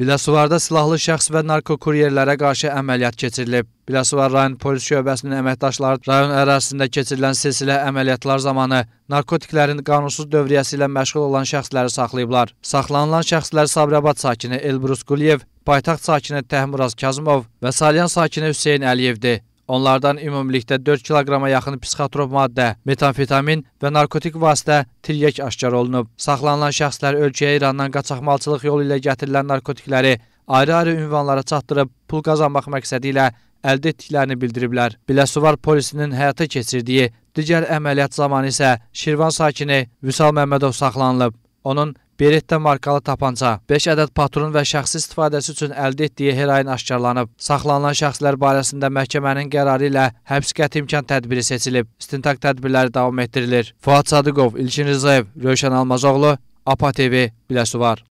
Biləsuvarda silahlı şəxs və narkokuryerlərə qarşı əməliyyat keçirilib. Biləsuvar rayon polis şöbəsinin əməkdaşları rayon ərazisində keçirilən silsilə əməliyyatlar zamanı narkotiklərin qanunsuz dövriyyəsi ilə məşğul olan şəxsləri saxlayıblar. Saxlanılan şəxslər Sabirabad sakini Elbrus Quliyev, paytaxt sakini Təhmuraz Kazımov və Salyan sakini Hüseyn Əliyevdir. Onlardan ümumilikdə 4 kiloqrama yaxın psixotrop maddə, metamfetamin və narkotik vasitə tiryək aşkar olunub. Saxlanılan şəxslər ölkəyə İrandan qaçaqmalçılıq yolu ilə gətirilən narkotikləri ayrı-ayrı ünvanlara çatdırıb pul qazanmaq məqsədi ilə əldə etdiklərini bildiriblər. Biləsuvar polisinin həyata keçirdiyi digər əməliyyat zamanı isə Şirvan sakini Vüsal Məmmədov saxlanılıb. Onun Beretta markalı tapanca, 5 ədəd patron və şəxsi istifadəsi üçün əldə etdiyi herayin aşkarlanıb. Saxlanılan şəxslər barəsində məhkəmənin qərarı ilə həbs qəti imkan tədbiri seçilib. İstintaq tədbirləri davam etdirilir. Fuad Sadıqov, İlkin Rızayev, Rövşən Almazoğlu, APA TV, Biləsuvar.